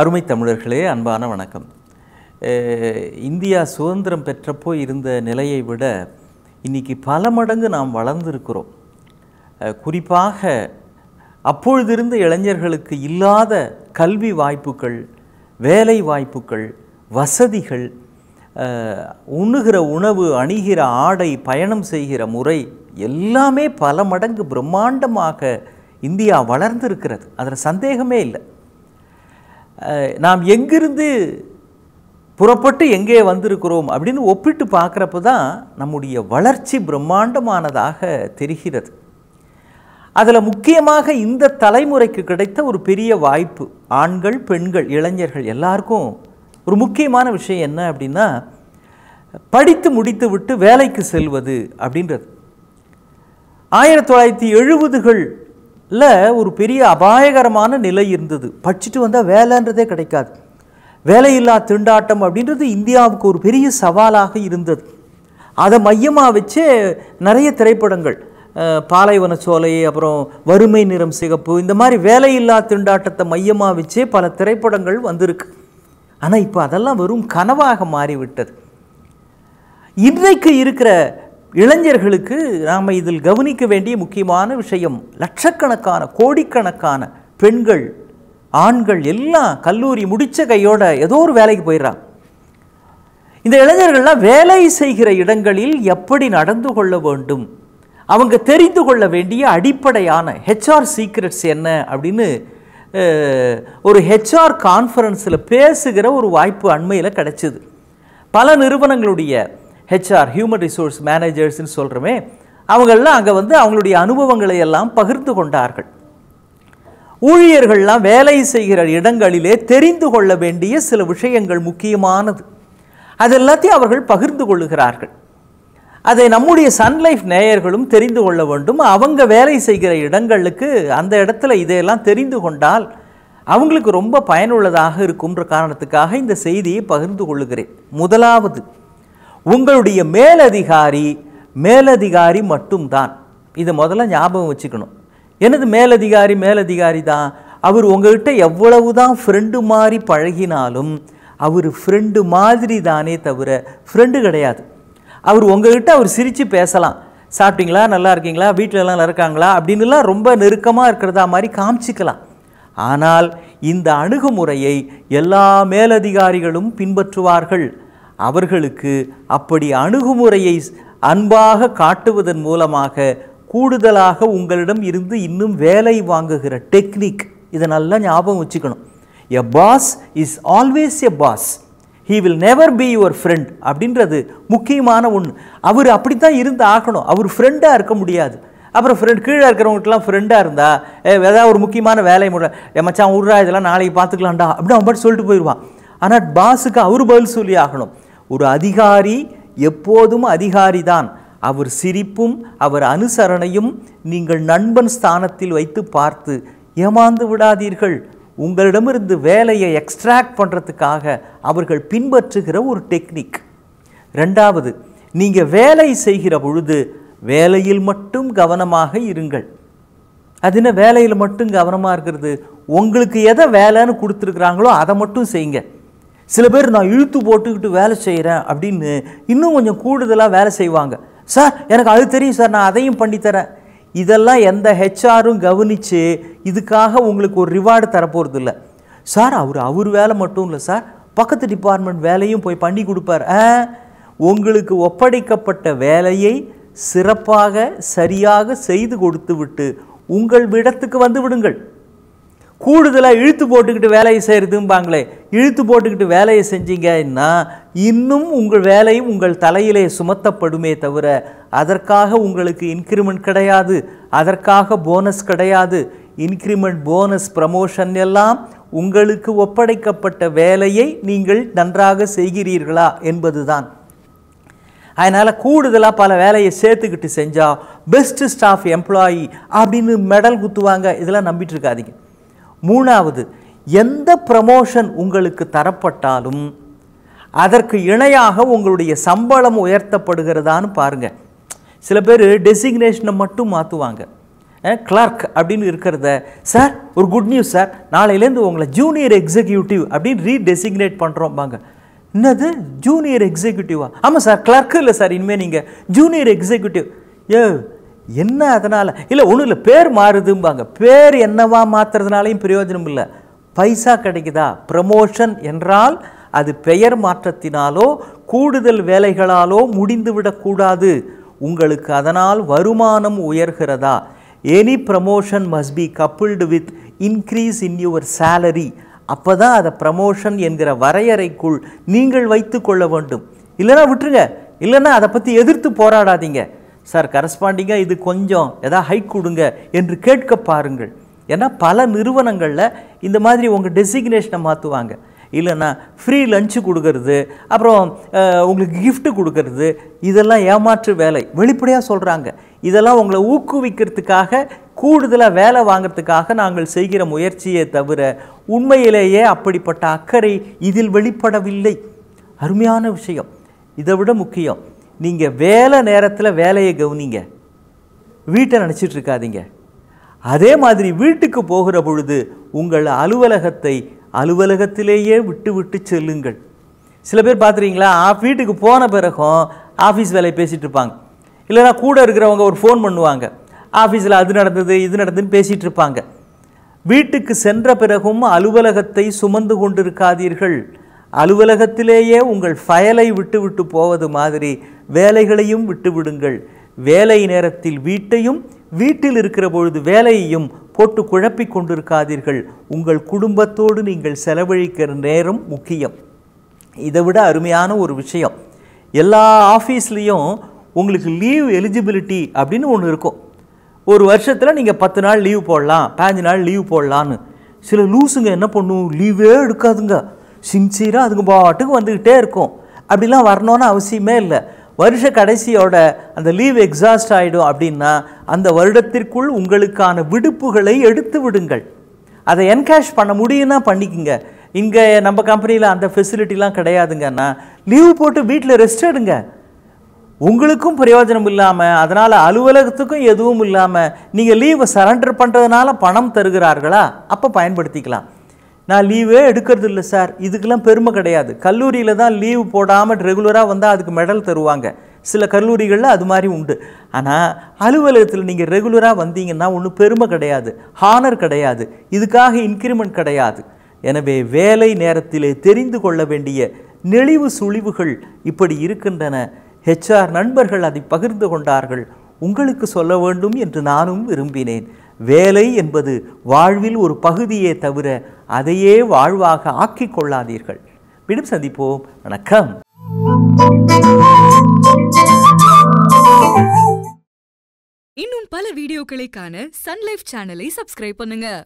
அருமை தமிழர்களே அன்பான வணக்கம் இந்தியா சுதந்திரம் பெற்றப்போ இருந்த நிலையை விட இன்றைக்கி பல மடங்கு நாம் வளர்ந்துருக்கிறோம் குறிப்பாக அப்பொழுதிருந்த இளைஞர்களுக்கு இல்லாத கல்வி வாய்ப்புகள் வேலை வாய்ப்புகள் வசதிகள் உண்ணுகிற உணவு அணிகிற ஆடை பயணம் செய்கிற முறை எல்லாமே பல மடங்கு பிரம்மாண்டமாக இந்தியா வளர்ந்திருக்கிறது அதில் சந்தேகமே இல்லை நாம் எங்கிருந்து புறப்பட்டு எங்கே வந்திருக்கிறோம் அப்படின்னு ஒப்பிட்டு பார்க்குறப்ப தான் நம்முடைய வளர்ச்சி பிரம்மாண்டமானதாக தெரிகிறது அதில் முக்கியமாக இந்த தலைமுறைக்கு கிடைத்த ஒரு பெரிய வாய்ப்பு ஆண்கள் பெண்கள் இளைஞர்கள் எல்லாருக்கும் ஒரு முக்கியமான விஷயம் என்ன அப்படின்னா படித்து முடித்து விட்டு வேலைக்கு செல்வது அப்படின்றது ஆயிரத்தி தொள்ளாயிரத்தி எழுபதுகள் இல்லை ஒரு பெரிய அபாயகரமான நிலை இருந்தது படிச்சுட்டு வந்தால் வேலைன்றதே கிடைக்காது வேலையில்லா திண்டாட்டம் அப்படின்றது இந்தியாவுக்கு ஒரு பெரிய சவாலாக இருந்தது அதை மையமாக வச்சு நிறைய திரைப்படங்கள் பாலைவன சோலை அப்புறம் வறுமை நிறம் சிகப்பு இந்த மாதிரி வேலையில்லா திண்டாட்டத்தை மையமாக வச்சே பல திரைப்படங்கள் வந்திருக்கு ஆனால் இப்போ அதெல்லாம் வெறும் கனவாக மாறிவிட்டது இன்றைக்கு இருக்கிற இளைஞர்களுக்கு நாம் இதில் கவனிக்க வேண்டிய முக்கியமான விஷயம் லட்சக்கணக்கான கோடிக்கணக்கான பெண்கள் ஆண்கள் எல்லாம் கல்லூரி முடித்த கையோட ஏதோ ஒரு வேலைக்கு போயிடுறாங்க இந்த இளைஞர்கள்லாம் வேலை செய்கிற இடங்களில் எப்படி நடந்து கொள்ள வேண்டும் அவங்க தெரிந்து கொள்ள வேண்டிய அடிப்படையான ஹெச்ஆர் சீக்ரெட்ஸ் என்ன அப்படின்னு ஒரு ஹெச்ஆர் கான்ஃபரன்ஸில் பேசுகிற ஒரு வாய்ப்பு அண்மையில் கிடச்சிது பல நிறுவனங்களுடைய ஹெச்ஆர் ஹியூமன் ரிசோர்ஸ் மேனேஜர்ஸ்னு சொல்கிறோமே அவங்கெல்லாம் அங்கே வந்து அவங்களுடைய அனுபவங்களை எல்லாம் பகிர்ந்து கொண்டார்கள் ஊழியர்கள்லாம் வேலை செய்கிற இடங்களிலே தெரிந்து கொள்ள வேண்டிய சில விஷயங்கள் முக்கியமானது அது எல்லாத்தையும் அவர்கள் பகிர்ந்து கொள்ளுகிறார்கள் அதை நம்முடைய சன்லைஃப் நேயர்களும் தெரிந்து கொள்ள வேண்டும் அவங்க வேலை செய்கிற இடங்களுக்கு அந்த இடத்துல இதையெல்லாம் தெரிந்து கொண்டால் அவங்களுக்கு ரொம்ப பயனுள்ளதாக இருக்கும்ன்ற காரணத்துக்காக இந்த செய்தியை பகிர்ந்து கொள்ளுகிறேன் முதலாவது உங்களுடைய மேலதிகாரி மேலதிகாரி மட்டும்தான் இதை முதல்ல ஞாபகம் வச்சுக்கணும் எனது மேலதிகாரி மேலதிகாரி தான் அவர் உங்கள்கிட்ட எவ்வளவு தான் ஃப்ரெண்டு மாதிரி பழகினாலும் அவர் ஃப்ரெண்டு மாதிரி தானே தவிர ஃப்ரெண்டு கிடையாது அவர் உங்கள்கிட்ட அவர் சிரித்து பேசலாம் சாப்பிட்டீங்களா நல்லா இருக்கீங்களா வீட்டிலலாம் இருக்காங்களா அப்படின்னுலாம் ரொம்ப நெருக்கமாக இருக்கிறதா மாதிரி காமிச்சிக்கலாம் ஆனால் இந்த அணுகுமுறையை எல்லா மேலதிகாரிகளும் பின்பற்றுவார்கள் அவர்களுக்கு அப்படி அணுகுமுறையை அன்பாக காட்டுவதன் மூலமாக கூடுதலாக உங்களிடம் இருந்து இன்னும் வேலை வாங்குகிற டெக்னிக் இதை நல்லா ஞாபகம் வச்சுக்கணும் a boss is always a boss he will never be your friend அப்படின்றது முக்கியமான ஒன்று அவர் அப்படி தான் இருந்து ஆகணும் அவர் ஃப்ரெண்டாக இருக்க முடியாது அப்புறம் ஃப்ரெண்ட் கீழே இருக்கிறவங்களுக்குலாம் ஃப்ரெண்டாக இருந்தால் ஏதாவது ஒரு முக்கியமான வேலை முறை மச்சான் உருடா இதெல்லாம் நாளைக்கு பார்த்துக்கலாம்டா அப்படின்னு அவன் பாட்டு சொல்லிட்டு போயிடுவான் ஆனால் பாஸுக்கு அவர் பதில் சொல்லி ஆகணும் ஒரு அதிகாரி எப்போதும் அதிகாரி தான் அவர் சிரிப்பும் அவர் அனுசரணையும் நீங்கள் நண்பன் ஸ்தானத்தில் வைத்து பார்த்து ஏமாந்து விடாதீர்கள் உங்களிடமிருந்து வேலையை எக்ஸ்ட்ராக்ட் பண்ணுறதுக்காக அவர்கள் பின்பற்றுகிற ஒரு டெக்னிக் ரெண்டாவது நீங்கள் வேலை செய்கிற பொழுது வேலையில் மட்டும் கவனமாக இருங்கள் அது என்ன வேலையில் மட்டும் கவனமாக இருக்கிறது உங்களுக்கு எதை வேலைன்னு கொடுத்துருக்குறாங்களோ அதை மட்டும் செய்யுங்க சில பேர் நான் இழுத்து போட்டுக்கிட்டு வேலை செய்கிறேன் அப்படின்னு இன்னும் கொஞ்சம் கூடுதலாக வேலை செய்வாங்க சார் எனக்கு அது தெரியும் சார் நான் அதையும் பண்ணித்தரேன் இதெல்லாம் எந்த ஹெச்ஆரும் கவனித்து இதுக்காக உங்களுக்கு ஒரு ரிவார்டு தரப்போகிறது இல்லை சார் அவர் அவர் வேலை மட்டும் இல்லை சார் பக்கத்து டிபார்ட்மெண்ட் வேலையும் போய் பண்ணி கொடுப்பார் உங்களுக்கு ஒப்படைக்கப்பட்ட வேலையை சிறப்பாக சரியாக செய்து கொடுத்து விட்டு உங்கள் விடத்துக்கு வந்து விடுங்கள் கூடுதலாக இழுத்து போட்டுக்கிட்டு வேலையை செய்கிறதும்பாங்களே இழுத்து போட்டுக்கிட்டு வேலையை செஞ்சீங்கன்னா இன்னும் உங்கள் வேலையும் உங்கள் தலையிலே சுமத்தப்படுமே தவிர அதற்காக உங்களுக்கு இன்க்ரிமெண்ட் கிடையாது அதற்காக போனஸ் கிடையாது இன்க்ரிமெண்ட் போனஸ் ப்ரமோஷன் எல்லாம் உங்களுக்கு ஒப்படைக்கப்பட்ட வேலையை நீங்கள் நன்றாக செய்கிறீர்களா என்பதுதான் அதனால் கூடுதலாக பல வேலையை சேர்த்துக்கிட்டு செஞ்சால் பெஸ்ட்டு ஸ்டாஃப் எம்ப்ளாயி அப்படின்னு மெடல் குத்துவாங்க இதெல்லாம் நம்பிட்டு மூணாவது எந்த ப்ரமோஷன் உங்களுக்கு தரப்பட்டாலும் அதற்கு இணையாக உங்களுடைய சம்பளம் உயர்த்தப்படுகிறதான்னு பாருங்கள் சில பேர் டெசிக்னேஷனை மட்டும் மாற்றுவாங்க கிளார்க் அப்படின்னு இருக்கிறத சார் ஒரு குட் நியூஸ் சார் நாளையிலேருந்து உங்களை ஜூனியர் எக்ஸிக்யூட்டிவ் அப்படின்னு ரீடெசிக்னேட் பண்ணுறோம்பாங்க என்னது ஜூனியர் எக்ஸிக்யூட்டிவா ஆமாம் சார் கிளர்க்கு இல்லை சார் இனிமேல் நீங்கள் ஜூனியர் எக்ஸிக்யூட்டிவ் ஏ என்ன அதனால் இல்லை ஒன்றும் இல்லை பேர் மாறுதும்பாங்க பேர் என்னவா மாற்றுறதுனாலையும் பிரயோஜனம் இல்லை பைசா கிடைக்குதா ப்ரமோஷன் என்றால் அது பெயர் மாற்றத்தினாலோ கூடுதல் வேலைகளாலோ முடிந்துவிடக்கூடாது உங்களுக்கு அதனால் வருமானம் உயர்கிறதா any promotion must be coupled with increase in your salary அப்போ தான் அதை ப்ரமோஷன் என்கிற வரையறைக்குள் நீங்கள் வைத்து கொள்ள வேண்டும் இல்லைன்னா விட்டுருங்க இல்லைன்னா அதை பற்றி எதிர்த்து போராடாதீங்க சார் கரஸ்பாண்டிங்காக இது கொஞ்சம் எதாவது ஹைக் கொடுங்க என்று கேட்க பாருங்கள் ஏன்னா பல நிறுவனங்களில் இந்த மாதிரி உங்கள் டெசிக்னேஷனை மாற்றுவாங்க இல்லைன்னா ஃப்ரீ லஞ்சு கொடுக்கறது அப்புறம் உங்களுக்கு கிஃப்ட்டு கொடுக்கறது இதெல்லாம் ஏமாற்று வேலை வெளிப்படையாக சொல்கிறாங்க இதெல்லாம் உங்களை ஊக்குவிக்கிறதுக்காக கூடுதலாக வேலை வாங்கிறதுக்காக நாங்கள் செய்கிற முயற்சியை தவிர உண்மையிலேயே அப்படிப்பட்ட அக்கறை இதில் வெளிப்படவில்லை அருமையான விஷயம் இதை விட முக்கியம் நீங்கள் வேலை நேரத்தில் வேலையை கவனிங்க வீட்டை நினச்சிட்டு இருக்காதீங்க அதே மாதிரி வீட்டுக்கு போகிற பொழுது உங்கள் அலுவலகத்தை அலுவலகத்திலேயே விட்டு விட்டு செல்லுங்கள் சில பேர் பார்த்துறீங்களா வீட்டுக்கு போன பிறகும் ஆஃபீஸ் வேலையை பேசிகிட்டு இருப்பாங்க இல்லைனா கூட இருக்கிறவங்க ஒரு ஃபோன் பண்ணுவாங்க ஆஃபீஸில் அது நடந்தது இது நடந்ததுன்னு பேசிகிட்டு இருப்பாங்க வீட்டுக்கு சென்ற பிறகும் அலுவலகத்தை சுமந்து கொண்டிருக்காதீர்கள் அலுவலகத்திலேயே உங்கள் ஃபயலை விட்டுவிட்டு போவது மாதிரி வேலைகளையும் விட்டுவிடுங்கள் வேலை நேரத்தில் வீட்டையும் வீட்டில் இருக்கிற பொழுது வேலையையும் போட்டு குழப்பிக் கொண்டிருக்காதீர்கள் உங்கள் குடும்பத்தோடு நீங்கள் செலவழிக்கிற நேரம் முக்கியம் இதை விட அருமையான ஒரு விஷயம் எல்லா ஆஃபீஸ்லேயும் உங்களுக்கு லீவ் எலிஜிபிலிட்டி அப்படின்னு ஒன்று இருக்கும் ஒரு வருஷத்தில் நீங்கள் பத்து நாள் லீவ் போடலாம் பதினஞ்சு நாள் லீவ் போடலான்னு சில லூஸுங்க என்ன பண்ணும் லீவே எடுக்காதுங்க சின்சியராக அதுங்க பாட்டுக்கு வந்துக்கிட்டே இருக்கும் அப்படிலாம் வரணும்னு அவசியமே இல்லை வருஷ கடைசியோட அந்த லீவ் எக்ஸாஸ்ட் ஆகிடும் அப்படின்னா அந்த வருடத்திற்குள் உங்களுக்கான விடுப்புகளை எடுத்து விடுங்கள் அதை என்கேஷ் பண்ண முடியும்னா பண்ணிக்கோங்க இங்கே நம்ம கம்பெனியில் அந்த ஃபெசிலிட்டிலாம் கிடையாதுங்கன்னா லீவு போட்டு வீட்டில் ரெஸ்ட் எடுங்க உங்களுக்கும் பிரயோஜனம் இல்லாமல் அதனால் அலுவலகத்துக்கும் எதுவும் இல்லாமல் நீங்கள் லீவை சரண்டர் பண்ணுறதுனால பணம் தருகிறார்களா அப்போ பயன்படுத்திக்கலாம் நான் லீவே எடுக்கிறது இல்லை சார் இதுக்கெல்லாம் பெருமை கிடையாது கல்லூரியில் தான் லீவு போடாமல் ரெகுலராக வந்தால் அதுக்கு மெடல் தருவாங்க சில கல்லூரிகளில் அது மாதிரி உண்டு ஆனால் அலுவலகத்தில் நீங்கள் ரெகுலராக வந்தீங்கன்னா ஒன்றும் பெருமை கிடையாது ஹானர் கிடையாது இதுக்காக இன்க்ரிமெண்ட் கிடையாது எனவே வேலை நேரத்திலே தெரிந்து கொள்ள வேண்டிய நெளிவு சுழிவுகள் இப்படி இருக்கின்றன ஹெச்ஆர் நண்பர்கள் அதை பகிர்ந்து கொண்டார்கள் உங்களுக்கு சொல்ல வேண்டும் என்று நானும் விரும்பினேன் வேலை என்பது வாழ்வில் ஒரு பகுதியே தவிர அதையே வாழ்வாக ஆக்கி கொள்ளாதீர்கள் மீண்டும் சந்திப்போம் வணக்கம் இன்னும் பல சேனலை பண்ணுங்க